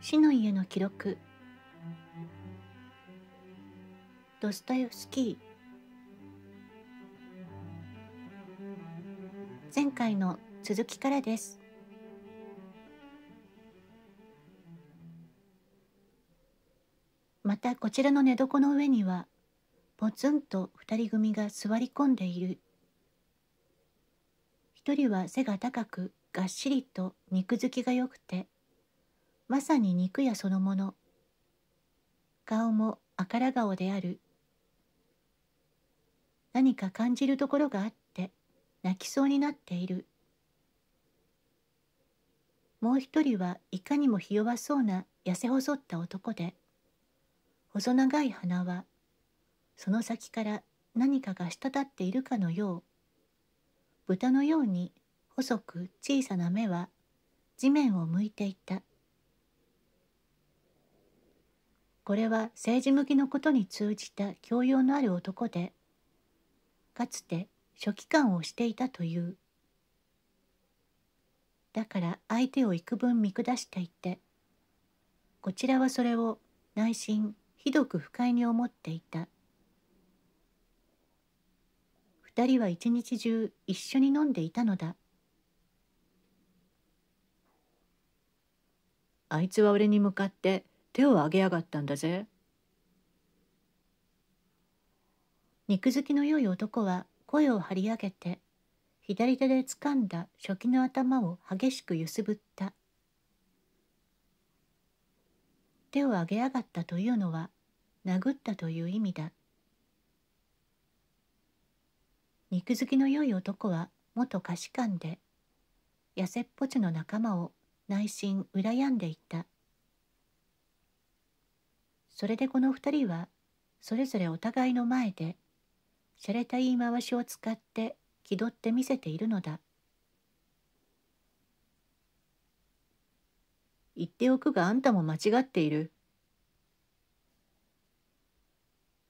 死の家の記録ドスタエフスキー前回の続きからですまたこちらの寝床の上にはぽつんと二人組が座り込んでいる一人は背が高くがっしりと肉付きがよくてまさに肉屋そのもの顔もあから顔である何か感じるところがあって泣きそうになっているもう一人はいかにもひ弱そうな痩せ細った男で細長い鼻はその先から何かが滴っているかのよう豚のように細く小さな目は地面を向いていたこれは政治向きのことに通じた教養のある男でかつて書記官をしていたというだから相手を幾分見下していてこちらはそれを内心ひどく不快に思っていた二人は一日中一緒に飲んでいたのだあいつは俺に向かって手を上げやがったんだぜ肉付きの良い男は声を張り上げて左手で掴んだ初期の頭を激しく揺すぶった手を上げやがったというのは殴ったという意味だ肉付きの良い男は元菓子館で痩せっぽちの仲間を内心羨んでいたそれでこの二人はそれぞれお互いの前で洒落た言い回しを使って気取って見せているのだ言っておくがあんたも間違っている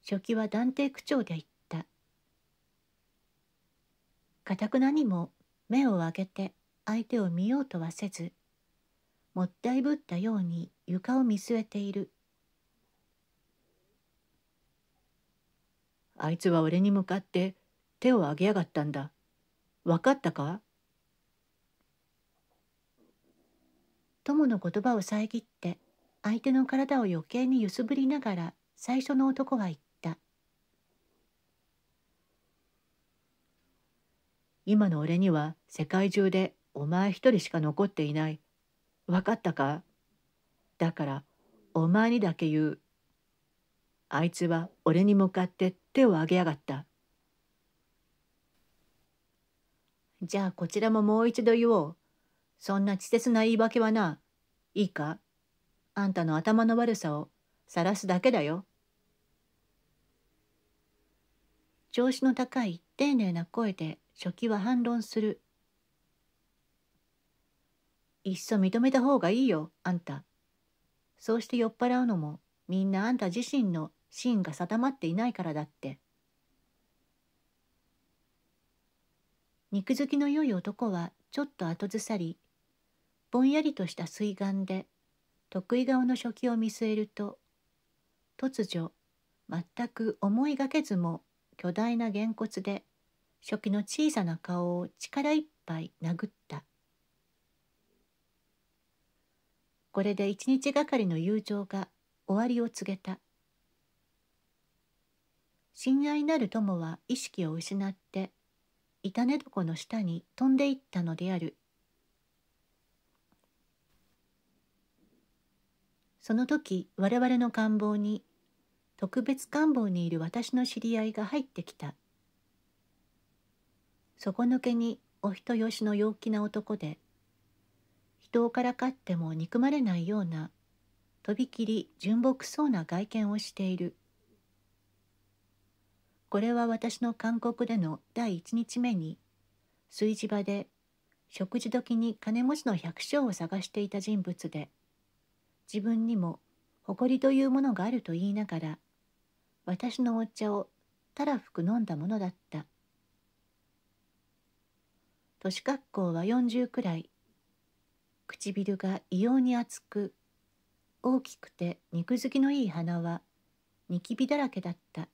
初期は断定口調で言ったかたくなにも目を開けて相手を見ようとはせずもったいぶったように床を見据えているあいつは俺に向かって手を上げやがったんだ。分かったか友の言葉を遮って相手の体を余計に揺すぶりながら最初の男は言った「今の俺には世界中でお前一人しか残っていない分かったかだからお前にだけ言うあいつは俺に向かって手を上げやがったじゃあこちらももう一度言おうそんな稚拙な言い訳はないいかあんたの頭の悪さを晒すだけだよ調子の高い丁寧な声で初期は反論するいっそ認めた方がいいよあんたそうして酔っ払うのもみんなあんた自身の芯が定まっていないからだって肉付きの良い男はちょっと後ずさりぼんやりとした水眼で得意顔の初期を見据えると突如全く思いがけずも巨大なげんこつで初期の小さな顔を力いっぱい殴ったこれで一日がかりの友情が終わりを告げた親愛なる友は意識を失って板寝床の下に飛んでいったのであるその時我々の官房に特別官房にいる私の知り合いが入ってきた底抜けにお人よしの陽気な男で人をからかっても憎まれないようなとびきり純朴そうな外見をしているこれは私の韓国での第1日目に、炊事場で食事時に金持ちの百姓を探していた人物で、自分にも誇りというものがあると言いながら、私のお茶をたらふく飲んだものだった。年格好は40くらい。唇が異様に厚く、大きくて肉付きのいい鼻はニキビだらけだった。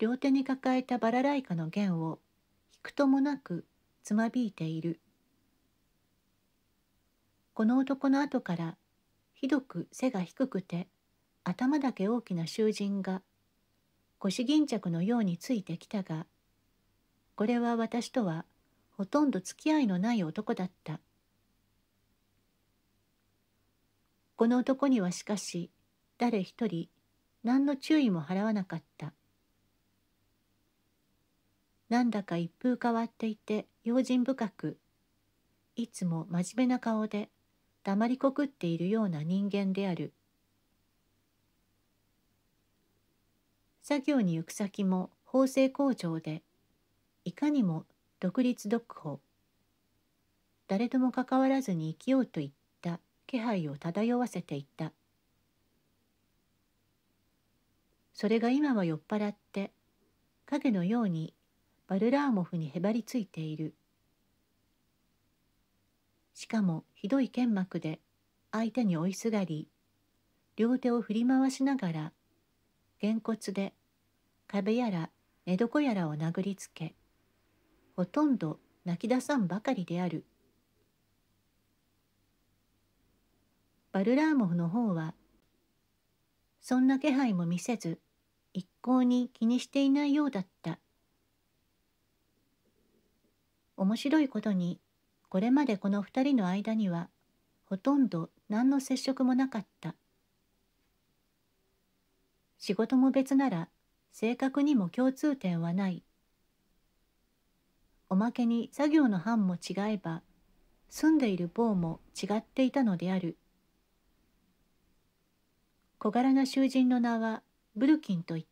両手に抱えたバラライカの弦を引くともなくつまびいているこの男の後からひどく背が低くて頭だけ大きな囚人が腰巾着のようについてきたがこれは私とはほとんど付き合いのない男だったこの男にはしかし誰一人何の注意も払わなかったなんだか一風変わっていて用心深くいつも真面目な顔で黙りこくっているような人間である作業に行く先も縫製工場でいかにも独立独歩誰とも関わらずに生きようといった気配を漂わせていたそれが今は酔っ払って影のようにバルラーモフにへばりついているしかもひどい剣幕で相手に追いすがり両手を振り回しながらげんこつで壁やら寝床やらを殴りつけほとんど泣き出さんばかりであるバルラーモフの方はそんな気配も見せず一向に気にしていないようだった面白いことにこれまでこの2人の間にはほとんど何の接触もなかった仕事も別なら性格にも共通点はないおまけに作業の班も違えば住んでいる某も違っていたのである小柄な囚人の名はブルキンといった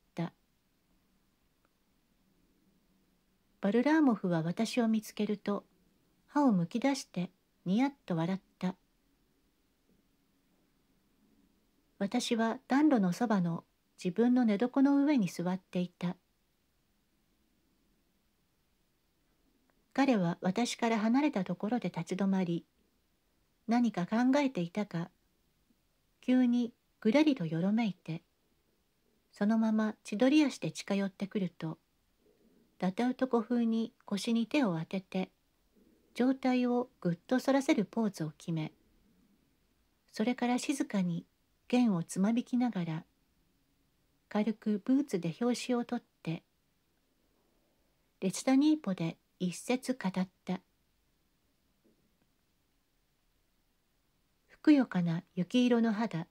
バルラーモフは私を見つけると歯をむき出してニヤッと笑った私は暖炉のそばの自分の寝床の上に座っていた彼は私から離れたところで立ち止まり何か考えていたか急にぐらりとよろめいてそのまま千鳥足で近寄ってくるとダタ男風に腰に手を当てて上体をぐっと反らせるポーズを決めそれから静かに弦をつま引きながら軽くブーツで拍子を取ってレチタニーポで一節語ったふくよかな雪色の肌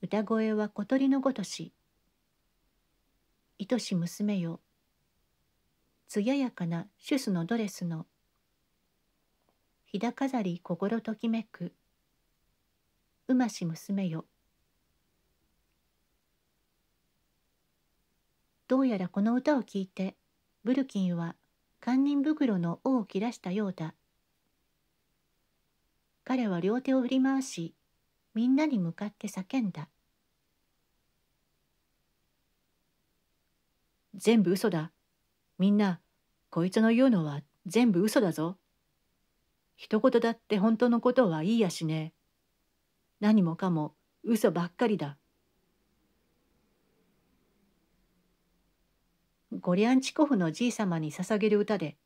歌声は小鳥のごとし愛し娘よ艶やかなシュスのドレスの日だ飾り心ときめくうまし娘よどうやらこの歌を聞いてブルキンは堪忍袋の尾を切らしたようだ彼は両手を振り回しみんなに向かって叫んだ全部嘘だみんなこいつの言うのは全部嘘だぞ。一言だって本当のことはいいやしねえ。何もかも嘘ばっかりだ。ゴリアンチコフのじい様に捧げる歌で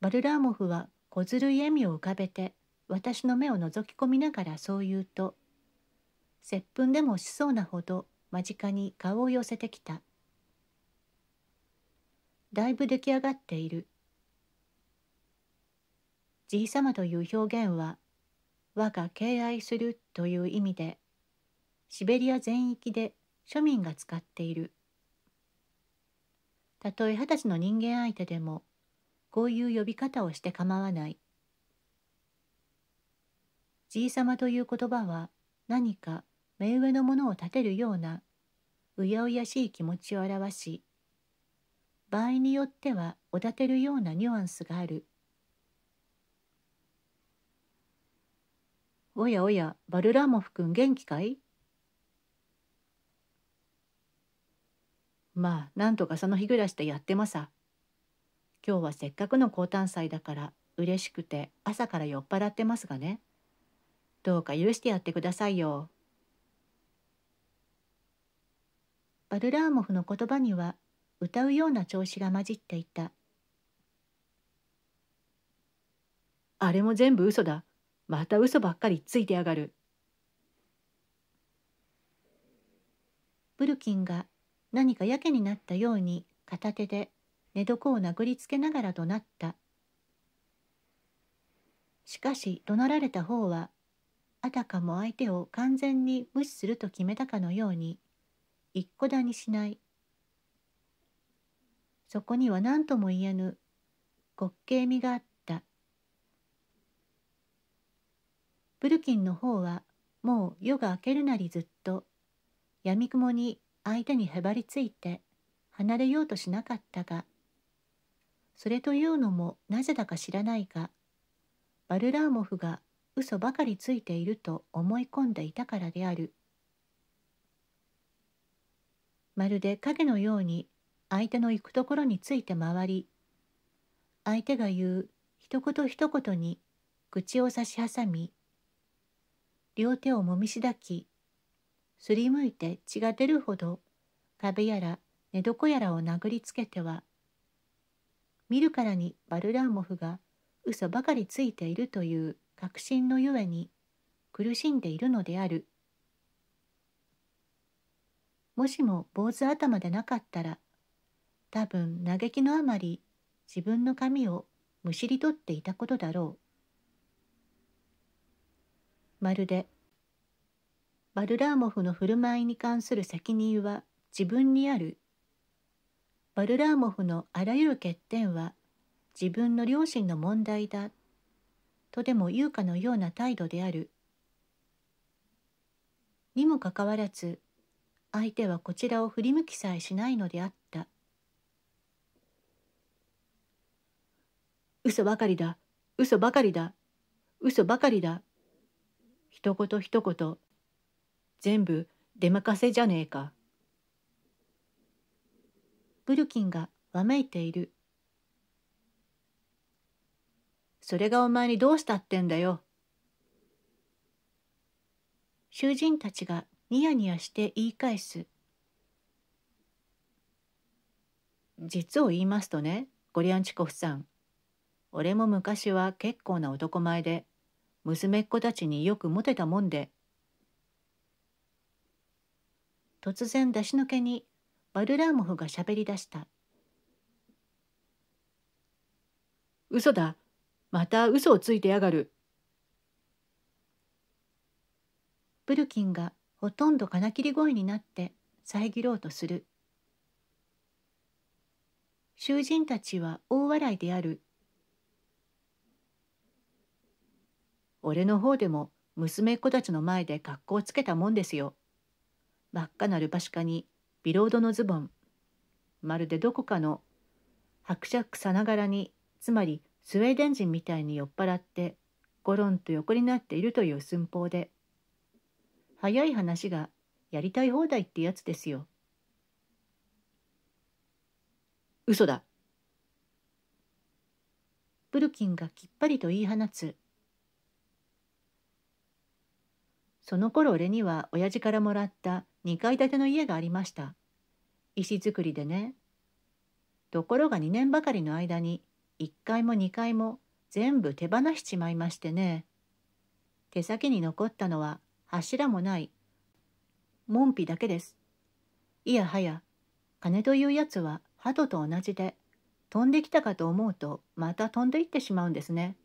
バルラーモフは小ずるい笑みを浮かべて私の目を覗き込みながらそう言うと接吻でもしそうなほど間近に顔を寄せてきた。だいぶ出来上がっている。じいさまという表現は我が敬愛するという意味でシベリア全域で庶民が使っているたとえ二十歳の人間相手でもこういう呼び方をして構わないじいさまという言葉は何か目上のものを立てるようなうやうやしい気持ちを表し場合によってはおだてるようなニュアンスがある。おやおや、バルラーモフ君元気かいまあ、なんとかその日暮らしでやってます。今日はせっかくの高誕祭だから嬉しくて朝から酔っ払ってますがね。どうか許してやってくださいよ。バルラーモフの言葉には歌うような調子が混じっていたあれも全部嘘だまた嘘ばっかりついてやがるブルキンが何かやけになったように片手で寝床を殴りつけながら怒鳴ったしかし怒鳴られた方はあたかも相手を完全に無視すると決めたかのように一個だにしないそこには何とも言えぬ滑稽味があったブルキンの方はもう夜が明けるなりずっとやみくもに相手にへばりついて離れようとしなかったがそれというのもなぜだか知らないがバルラーモフが嘘ばかりついていると思い込んでいたからであるまるで影のように相手の行くところについて回り相手が言う一言一言に口を差し挟み両手をもみしだきすりむいて血が出るほど壁やら寝床やらを殴りつけては見るからにバルラーモフが嘘ばかりついているという確信のゆえに苦しんでいるのであるもしも坊主頭でなかったら多分嘆きのあまり自分の髪をむしり取っていたことだろうまるでバルラーモフの振る舞いに関する責任は自分にあるバルラーモフのあらゆる欠点は自分の両親の問題だとでも優香のような態度であるにもかかわらず相手はこちらを振り向きさえしないのであった嘘ばかりだ嘘ばかりだ嘘ばかりだ一言一言全部出まかせじゃねえかブルキンがわめいているそれがお前にどうしたってんだよ囚人たちがニヤニヤして言い返す実を言いますとねゴリアンチコフさん俺も昔は結構な男前で娘っ子たちによくモテたもんで突然出しのけにバルラーモフがしゃべり出した「嘘だまた嘘をついてやがる」ブルキンがほとんど金切り声になって遮ろうとする囚人たちは大笑いである俺の方でも娘っ子たちの前で格好をつけたもんですよ。真っ赤なルパシカにビロードのズボンまるでどこかの伯爵さながらにつまりスウェーデン人みたいに酔っ払ってゴロンと横になっているという寸法で早い話がやりたい放題ってやつですよ。嘘だ。ブルキンがきっぱりと言い放つその頃俺には親父からもらった2階建ての家がありました。石造りでね。ところが2年ばかりの間に1階も2階も全部手放しちまいましてね。手先に残ったのは柱もない門扉だけです。いやはや金というやつは鳩と同じで飛んできたかと思うとまた飛んでいってしまうんですね。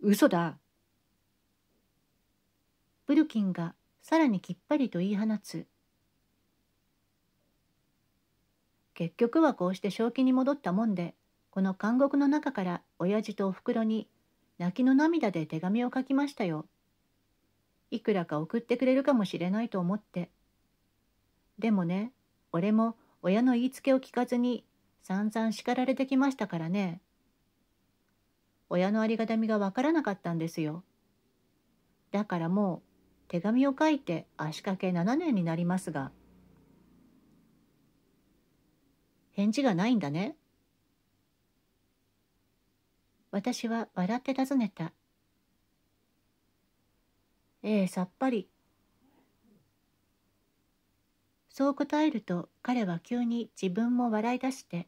嘘だブルキンがさらにきっぱりと言い放つ結局はこうして正気に戻ったもんでこの監獄の中から親父とおふくろに泣きの涙で手紙を書きましたよいくらか送ってくれるかもしれないと思ってでもね俺も親の言いつけを聞かずに散々叱られてきましたからね親のありがたみがわからなかったんですよだからもう手紙を書いて足掛け7年になりますが返事がないんだね私は笑って尋ねたええさっぱりそう答えると彼は急に自分も笑い出して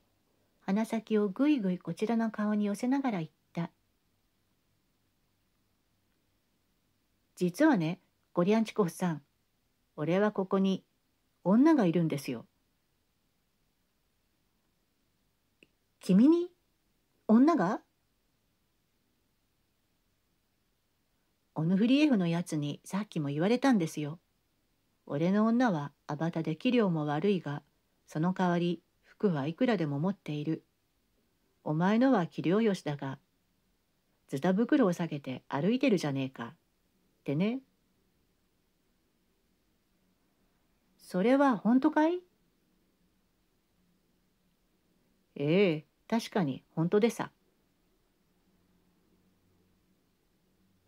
鼻先をぐいぐいこちらの顔に寄せながら言った実はねゴリアンチコフさん俺はここに女がいるんですよ。君に女がオヌフリエフのやつにさっきも言われたんですよ。俺の女はアバタで器量も悪いが、その代わり服はいくらでも持っている。お前のは器量よしだが、ズタ袋を下げて歩いてるじゃねえか。ってね。それは本当かいええ、確かに本当でさ。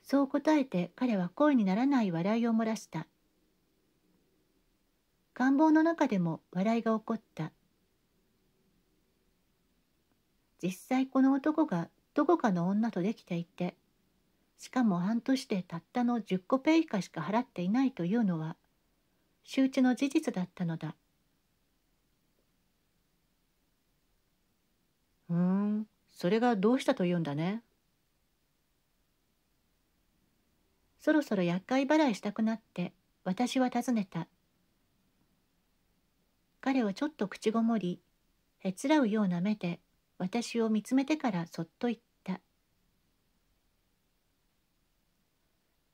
そう答えて彼は声にならない笑いを漏らした。願望の中でも笑いが起こった。実際この男がどこかの女とできていて、しかも半年でたったの10個ペイかしか払っていないというのは、周知の事実だったのだふんそれがどうしたというんだねそろそろ厄介払いしたくなって私は尋ねた彼はちょっと口ごもりへつらうような目で私を見つめてからそっと言った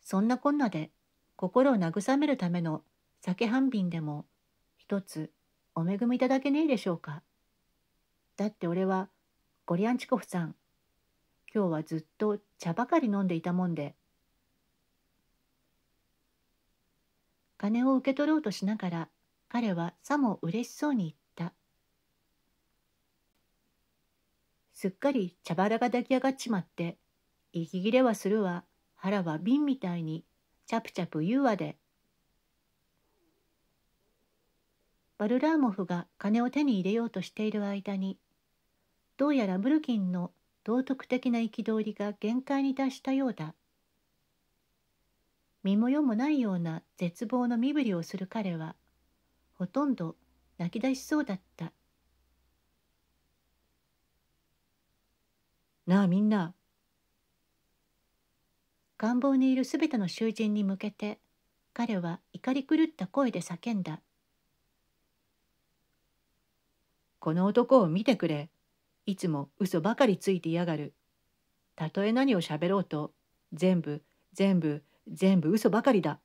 そんなこんなで心を慰めるための酒半瓶でも一つお恵みいただけねえでしょうか。だって俺はゴリアンチコフさん今日はずっと茶ばかり飲んでいたもんで金を受け取ろうとしながら彼はさも嬉しそうに言ったすっかり茶腹が抱き上がっちまって息切れはするわ腹は瓶みたいにチャプチャプ言うわでバルラーモフが金を手に入れようとしている間にどうやらブルキンの道徳的な憤りが限界に達したようだ身も世もないような絶望の身振りをする彼はほとんど泣き出しそうだったなあみんな願望にいるすべての囚人に向けて彼は怒り狂った声で叫んだ「この男を見てくれ。いつも嘘ばかりついてやがる。たとえ何をしゃべろうと、全部、全部、全部嘘ばかりだ。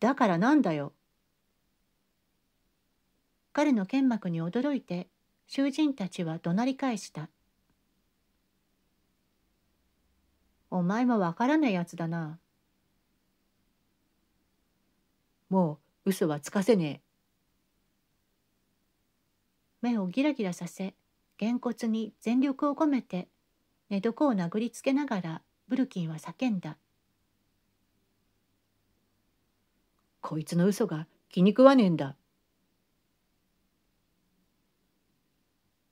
だからなんだよ。彼の剣幕に驚いて、囚人たちは怒鳴り返した。お前もわからないやつだな。もう嘘はつかせねえ。目をギラギラさせげんこつに全力を込めて寝床を殴りつけながらブルキンは叫んだ「こいつの嘘が気に食わねえんだ」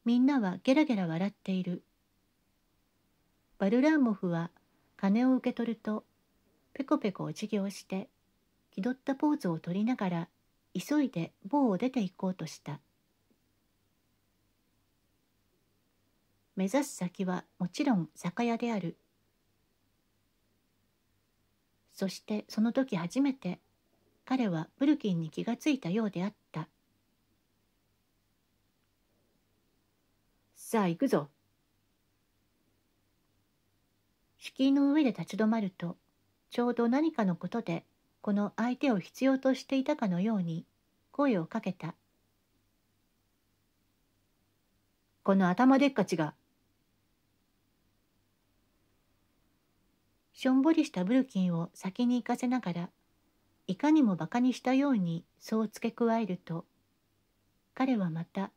みんなはゲラゲラ笑っているバルラーモフは金を受け取るとペコペコお辞儀をして気取ったポーズをとりながら急いで棒を出て行こうとした。目指す先はもちろん酒屋であるそしてその時初めて彼はブルキンに気がついたようであったさあ行くぞ敷居の上で立ち止まるとちょうど何かのことでこの相手を必要としていたかのように声をかけたこの頭でっかちがしょんぼりしたブルキンを先に行かせながらいかにもバカにしたようにそう付け加えると彼はまた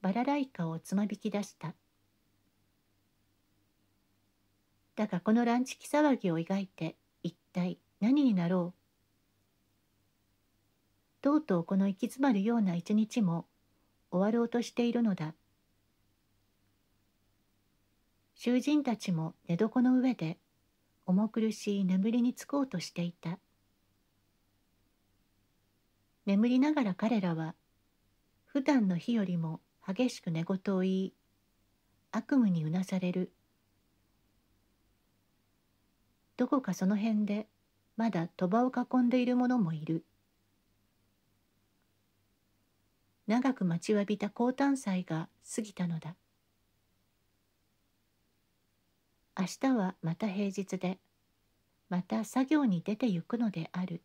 バラライカをつまびき出しただがこのランチキ騒ぎを描いて一体何になろうとうとうこの行き詰まるような一日も終わろうとしているのだ囚人たちも寝床の上で重苦しい眠りにつこうとしていた眠りながら彼らは普段の日よりも激しく寝言を言い悪夢にうなされるどこかその辺でまだ鳥羽を囲んでいる者もいる長く待ちわびた高誕祭が過ぎたのだ明日はまた平日でまた作業に出て行くのである